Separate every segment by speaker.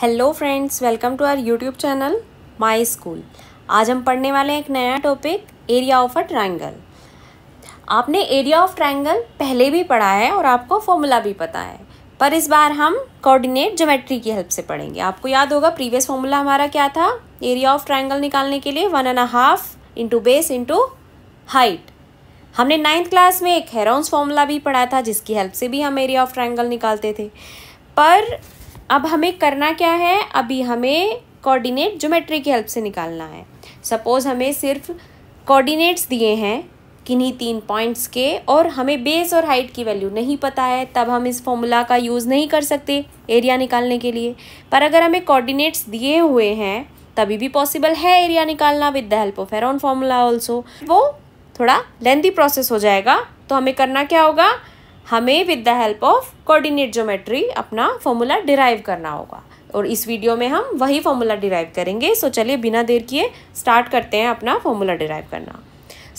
Speaker 1: hello friends welcome to our YouTube channel my school आज हम पढ़ने वाले हैं एक नया topic area of a triangle आपने एरिया ऑफ ट्रायंगल पहले भी पढ़ा है और आपको फॉर्मूला भी पता है पर इस बार हम कोऑर्डिनेट ज्योमेट्री की हेल्प से पढ़ेंगे आपको याद होगा प्रीवियस फॉर्मूला हमारा क्या था एरिया ऑफ ट्राइंगल निकालने के लिए one and half into base into height हमने नाइन्थ क्लास में एक हेरोन्स फॉर्मूला भी पढ़ा था जिसकी हेल्प से भी हम एरिया ऑफ ट्राइंगल निकालते थे पर अब हमें करना क्या है अभी हमें कोऑर्डिनेट ज्योमेट्री की हेल्प से निकालना है सपोज़ हमें सिर्फ कोऑर्डिनेट्स दिए हैं किन्हीं तीन पॉइंट्स के और हमें बेस और हाइट की वैल्यू नहीं पता है तब हम इस फॉर्मूला का यूज़ नहीं कर सकते एरिया निकालने के लिए पर अगर हमें कोऑर्डिनेट्स दिए हुए हैं तभी भी पॉसिबल है एरिया निकालना with the help of Heron formula also वो थोड़ा लेंदी प्रोसेस हो जाएगा तो हमें करना क्या होगा हमें with the help of coordinate geometry अपना फॉर्मूला डिराइव करना होगा और इस वीडियो में हम वही फॉर्मूला डिराइव करेंगे सो चलिए बिना देर किए स्टार्ट करते हैं अपना फॉर्मूला डिराइव करना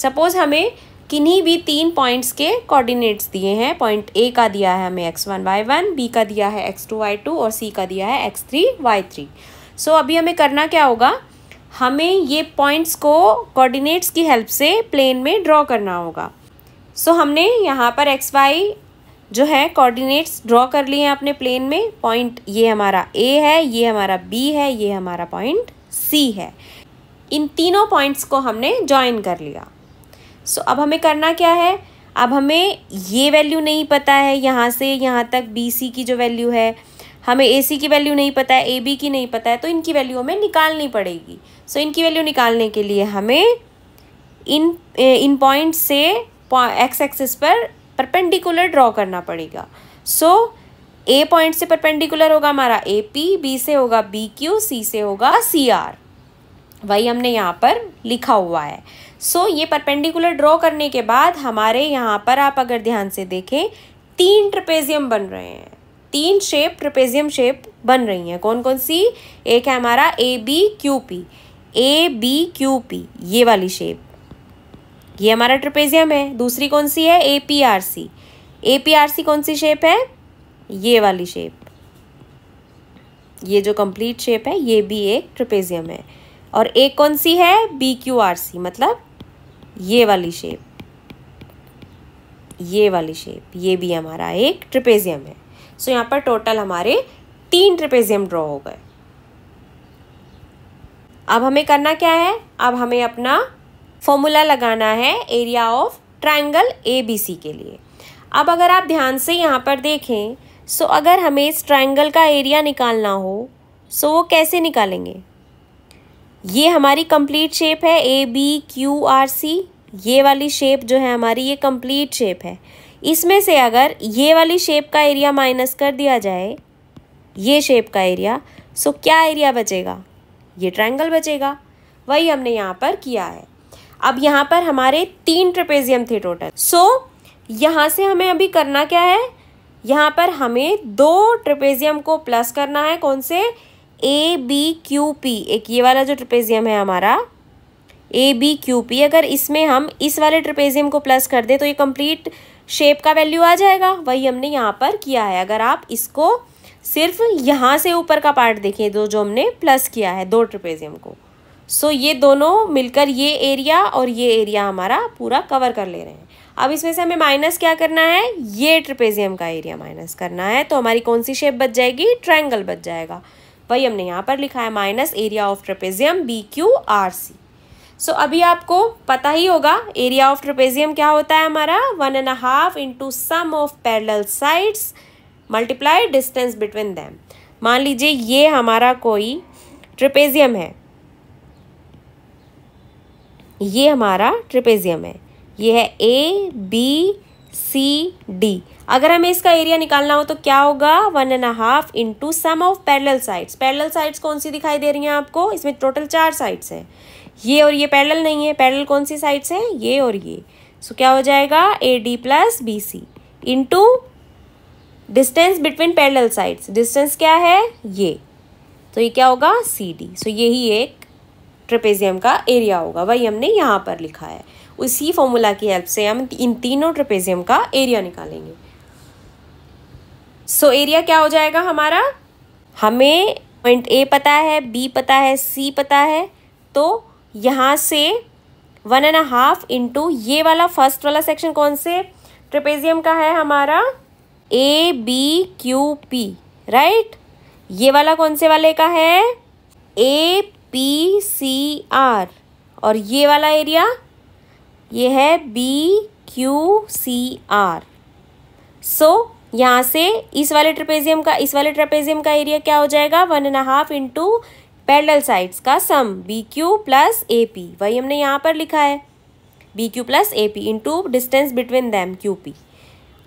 Speaker 1: सपोज हमें किन्हीं भी तीन पॉइंट्स के कोऑर्डिनेट्स दिए हैं पॉइंट ए का दिया है हमें x one y one B का दिया है एक्स टू वाई टू और सी का दिया है x three y three so अभी हमें करना क्या होगा हमें ये पॉइंट्स को कोऑर्डिनेट्स की हेल्प से प्लेन में ड्रॉ करना होगा सो so, हमने यहाँ पर एक्स वाई जो है कोऑर्डिनेट्स ड्रॉ कर लिए हैं अपने प्लेन में पॉइंट ये हमारा ए है ये हमारा बी है ये हमारा पॉइंट सी है इन तीनों पॉइंट्स को हमने जॉइन कर लिया सो so, अब हमें करना क्या है अब हमें ये वैल्यू नहीं पता है यहाँ से यहाँ तक बी सी की जो वैल्यू है हमें ए सी की वैल्यू नहीं पता है ए बी की नहीं पता है तो इनकी वैल्यू हमें निकालनी पड़ेगी सो so, इनकी वैल्यू निकालने के लिए हमें इन इन पॉइंट से एक्स एक्सिस पर परपेंडिकुलर ड्रॉ करना पड़ेगा सो ए पॉइंट से परपेंडिकुलर होगा हमारा ए पी बी से होगा बी क्यू सी से होगा सी आर वही हमने यहाँ पर लिखा हुआ है सो so, ये परपेंडिकुलर ड्रॉ करने के बाद हमारे यहाँ पर आप अगर ध्यान से देखें तीन ट्रपेजियम बन रहे हैं तीन शेप ट्रपेजियम शेप बन रही हैं कौन कौन सी एक है हमारा A B Q P A B Q P ये वाली शेप ये हमारा ट्रिपेजियम है दूसरी कौन सी है A P R C A P R C कौन सी शेप है ये वाली शेप ये जो कंप्लीट शेप है ये भी एक ट्रिपेजियम है और एक कौन सी है बी क्यू आर सी मतलब ये वाली शेप ये वाली शेप ये भी हमारा एक ट्रिपेजियम है सो यहाँ पर टोटल हमारे तीन ट्रिपेजियम ड्रॉ हो गए अब हमें करना क्या है अब हमें अपना फॉर्मूला लगाना है area of triangle A B C के लिए अब अगर आप ध्यान से यहाँ पर देखें सो अगर हमें इस ट्राइंगल का एरिया निकालना हो सो वो कैसे निकालेंगे ये हमारी कंप्लीट शेप है A B Q R C ये वाली शेप जो है हमारी ये कंप्लीट शेप है इसमें से अगर ये वाली शेप का एरिया माइनस कर दिया जाए ये शेप का एरिया सो क्या एरिया बचेगा ये ट्राइंगल बचेगा वही हमने यहाँ पर किया है अब यहाँ पर हमारे तीन ट्रिपेजियम थे टोटल सो so, यहाँ से हमें अभी करना क्या है यहाँ पर हमें दो ट्रिपेजियम को प्लस करना है कौन से ए बी क्यू पी एक ये वाला जो ट्रिपेजियम है हमारा ए बी क्यू पी अगर इसमें हम इस वाले ट्रिपेजियम को प्लस कर दें तो ये कंप्लीट शेप का वैल्यू आ जाएगा वही हमने यहाँ पर किया है अगर आप इसको सिर्फ यहाँ से ऊपर का पार्ट देखें दो जो हमने प्लस किया है दो ट्रिपेजियम को सो ये दोनों मिलकर ये एरिया और ये एरिया हमारा पूरा कवर कर ले रहे हैं अब इसमें से हमें माइनस क्या करना है ये ट्रिपेजियम का एरिया माइनस करना है तो हमारी कौन सी शेप बच जाएगी ट्रायंगल बच जाएगा वही हमने यहाँ पर लिखा है minus area of trapezium B Q R C so अभी आपको पता ही होगा एरिया ऑफ ट्रपेजियम क्या होता है हमारा one and half into sum of parallel sides multiply distance between them मान लीजिए ये हमारा कोई ट्रपेजियम है ये हमारा ट्रिपेजियम है ये है ए बी सी डी अगर हमें इसका एरिया निकालना हो तो क्या होगा one and half into sum of parallel sides parallel sides कौन सी दिखाई दे रही हैं आपको इसमें टोटल चार साइड्स हैं ये और ये पैरेलल नहीं है पैरेलल कौन सी साइड्स हैं ये और ये सो so, क्या हो जाएगा A D plus B C into distance between parallel sides distance क्या है ये तो ये क्या होगा सी डी सो यही एक ट्रपेजियम का एरिया होगा वही हमने यहाँ पर लिखा है उसी फॉर्मूला की हेल्प से हम इन तीनों ट्रपेजियम का एरिया निकालेंगे सो so, एरिया क्या हो जाएगा हमारा हमें पॉइंट ए पता है बी पता है सी पता है तो यहाँ से वन एंड हाफ इंटू ये वाला फर्स्ट वाला सेक्शन कौन से ट्रिपेजियम का है हमारा A B Q P right ये वाला कौन से वाले का है ए पी सी आर और ये वाला एरिया ये है B Q C R so यहाँ से इस वाले ट्रपेजियम का इस वाले ट्रपेजियम का एरिया क्या हो जाएगा one and half into parallel sides का sum B Q plus A P वही हमने यहाँ पर लिखा है B Q plus A P into distance between them Q P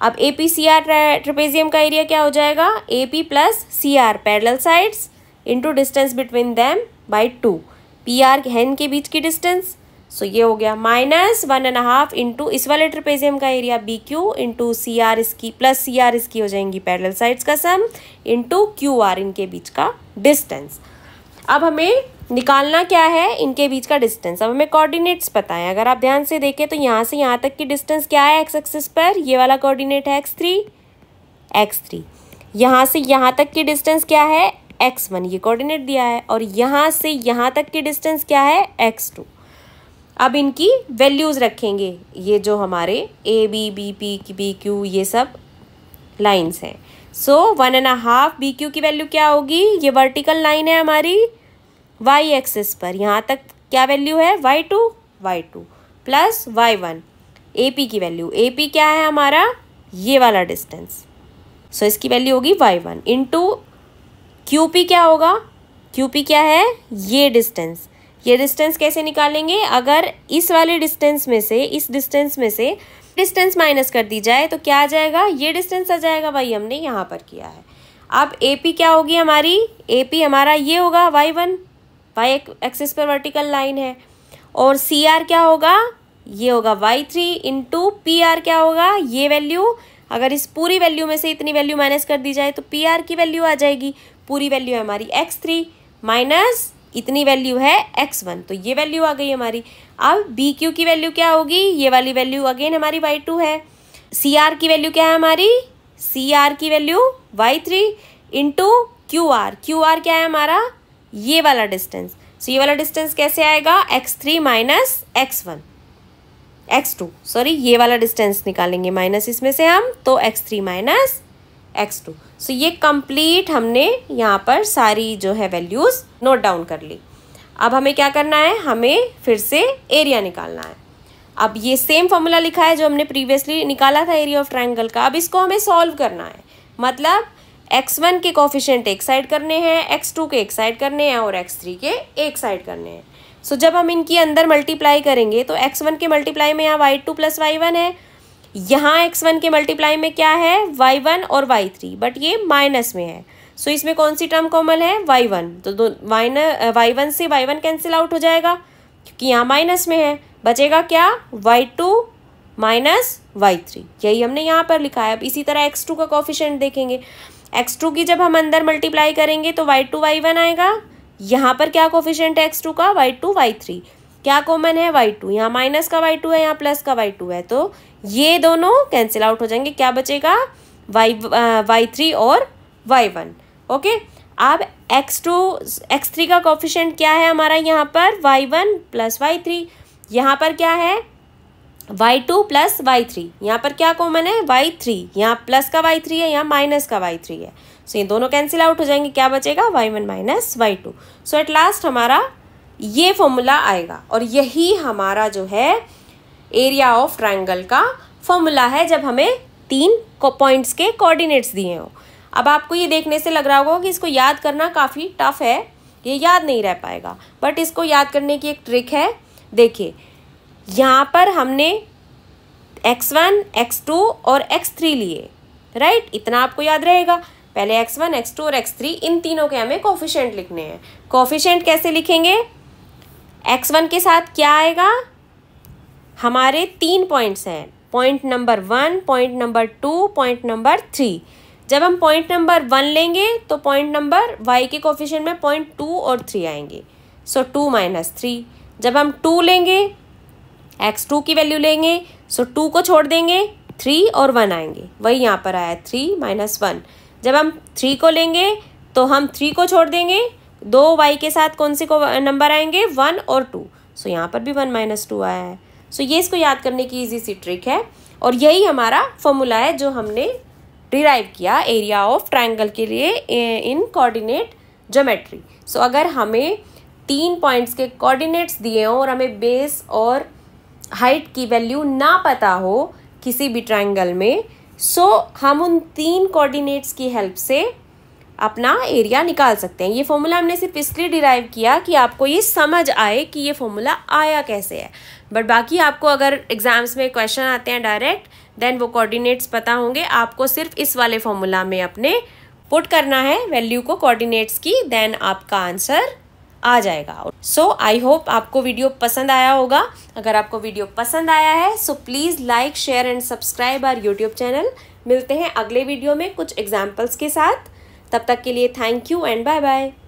Speaker 1: अब A P C R trapezium का एरिया क्या हो जाएगा A P plus C R parallel sides into distance between them by two P R हैन के बीच की distance so ये हो गया minus one and half into इस वाले ट्रिपेजियम का area B Q into C R इसकी प्लस सी आर इसकी हो जाएंगी पैरल साइड्स का सम इंटू क्यू आर इनके बीच का डिस्टेंस अब हमें निकालना क्या है इनके बीच का डिस्टेंस अब हमें कोऑर्डिनेट्स पता है अगर आप ध्यान से देखें तो यहाँ से यहाँ तक की डिस्टेंस क्या है एक्स एक्सिस पर ये वाला कोऑर्डिनेट है एक्स थ्री एक्स थ्री यहाँ से यहाँ तक की डिस्टेंस क्या है एक्स वन ये कोऑर्डिनेट दिया है और यहाँ से यहाँ तक की डिस्टेंस क्या है एक्स टू अब इनकी वैल्यूज़ रखेंगे ये जो हमारे A B B P B Q ये सब लाइन्स हैं so one and half B Q की वैल्यू क्या होगी ये वर्टिकल लाइन है हमारी वाई एक्सिस पर यहाँ तक क्या वैल्यू है Y two Y two plus Y one A P की वैल्यू ए पी क्या है हमारा ये वाला डिस्टेंस सो so, इसकी वैल्यू होगी Y one into Q P क्या होगा क्यू पी क्या है ये डिस्टेंस ये डिस्टेंस कैसे निकालेंगे अगर इस वाले डिस्टेंस में से इस डिस्टेंस में से डिस्टेंस माइनस कर दी जाए तो क्या आ जाएगा ये डिस्टेंस आ जाएगा भाई हमने यहाँ पर किया है अब ए पी क्या होगी हमारी ए पी हमारा ये होगा वाई वन वाई एक्सिस पर वर्टिकल लाइन है और सी आर क्या होगा ये होगा Y three into P R क्या होगा ये वैल्यू अगर इस पूरी वैल्यू में से इतनी वैल्यू माइनस कर दी जाए तो पी आर की वैल्यू आ जाएगी पूरी वैल्यू है हमारी एक्स थ्री माइनस इतनी वैल्यू है एक्स वन तो ये वैल्यू आ गई हमारी अब बी क्यू की वैल्यू क्या होगी ये वाली वैल्यू अगेन हमारी वाई टू है सी आर की वैल्यू क्या है हमारी सी आर की value Y three into Q R Q R क्या है हमारा ये वाला डिस्टेंस सो तो ये वाला डिस्टेंस कैसे आएगा X three minus X one X two sorry ये वाला डिस्टेंस निकालेंगे माइनस इसमें से हम तो X three minus X two so ये कंप्लीट हमने यहाँ पर सारी जो है वैल्यूज़ नोट डाउन कर ली अब हमें क्या करना है हमें फिर से एरिया निकालना है अब ये सेम फॉर्मूला लिखा है जो हमने प्रीवियसली निकाला था एरिया ऑफ ट्राइंगल का अब इसको हमें सॉल्व करना है मतलब एक्स वन के कॉफिशेंट एक साइड करने हैं एक्स टू के एक साइड करने हैं और एक्स थ्री के एक साइड करने हैं सो जब हम इनके अंदर मल्टीप्लाई करेंगे तो एक्स वन के मल्टीप्लाई में यहाँ Y two plus Y one है यहाँ एक्स वन के मल्टीप्लाई में क्या है वाई वन और वाई थ्री बट ये माइनस में है सो so, इसमें कौन सी टर्म कॉमन है वाई वन तो दो वाइन वाई वन से वाई वन कैंसिल आउट हो जाएगा क्योंकि यहाँ माइनस में है बचेगा क्या Y two minus Y three यही हमने यहाँ पर लिखा है अब इसी तरह एक्स टू का कॉफिशेंट देखेंगे एक्स टू की जब हम अंदर मल्टीप्लाई करेंगे तो वाई टू वाई वन आएगा यहाँ पर क्या कोफिशियंट है एक्स टू का वाई टू वाई थ्री क्या कॉमन है वाई टू यहाँ माइनस का वाई टू है यहाँ प्लस का वाई टू है तो ये दोनों कैंसिल आउट हो जाएंगे क्या बचेगा वाई वाई थ्री और वाई वन ओके अब एक्स टू एक्स थ्री का कॉफिशेंट क्या है हमारा यहाँ पर Y one plus Y three यहाँ पर क्या है Y two plus Y three यहाँ पर क्या कॉमन है वाई थ्री यहाँ प्लस का वाई थ्री है यहाँ माइनस का वाई थ्री है सो ये दोनों कैंसिल आउट हो जाएंगे क्या बचेगा Y one minus Y two so at last हमारा ये फॉर्मूला आएगा और यही हमारा जो है एरिया ऑफ ट्राइंगल का फॉर्मूला है जब हमें तीन पॉइंट्स के कोऑर्डिनेट्स दिए हों अब आपको ये देखने से लग रहा होगा कि इसको याद करना काफ़ी टफ है ये याद नहीं रह पाएगा बट इसको याद करने की एक ट्रिक है देखिए यहाँ पर हमने x1, x2 और x3 लिए राइट इतना आपको याद रहेगा पहले एक्स वन एक्स टू और एक्स थ्री इन तीनों के हमें कॉफिशेंट लिखने हैं कॉफिशेंट कैसे लिखेंगे एक्स वन के साथ क्या आएगा हमारे तीन पॉइंट्स हैं point number one point number two point number three जब हम पॉइंट नंबर वन लेंगे तो पॉइंट नंबर वाई के कॉफिशेंट में पॉइंट टू और थ्री आएंगे सो टू माइनस थ्री जब हम टू लेंगे एक्स टू की वैल्यू लेंगे सो so टू को छोड़ देंगे थ्री और वन आएंगे वही यहाँ पर आया थ्री माइनस वन जब हम थ्री को लेंगे तो हम थ्री को छोड़ देंगे दो वाई के साथ कौन से को नंबर आएंगे वन और टू सो so, यहाँ पर भी वन माइनस टू आया है सो so, ये इसको याद करने की ईजी सी ट्रिक है और यही हमारा फॉर्मूला है जो हमने डिराइव किया एरिया ऑफ ट्राइंगल के लिए इन कोऑर्डिनेट जोमेट्री सो अगर हमें तीन पॉइंट्स के कोऑर्डिनेट्स दिए हों और हमें बेस और हाइट की वैल्यू ना पता हो किसी भी ट्राइंगल में सो so, हम उन तीन कोऑर्डिनेट्स की हेल्प से अपना एरिया निकाल सकते हैं ये फॉर्मूला हमने सिर्फ इसलिए डिराइव किया कि आपको ये समझ आए कि ये फॉर्मूला आया कैसे है बट बाकी आपको अगर एग्ज़ाम्स में क्वेश्चन आते हैं डायरेक्ट देन वो कोऑर्डिनेट्स पता होंगे आपको सिर्फ इस वाले फॉर्मूला में अपने पुट करना है वैल्यू को कोऑर्डिनेट्स की देन आपका आंसर आ जाएगा सो आई होप आपको वीडियो पसंद आया होगा अगर आपको वीडियो पसंद आया है so please like share and subscribe our YouTube channel मिलते हैं अगले वीडियो में कुछ एग्जाम्पल्स के साथ तब तक के लिए thank you and bye bye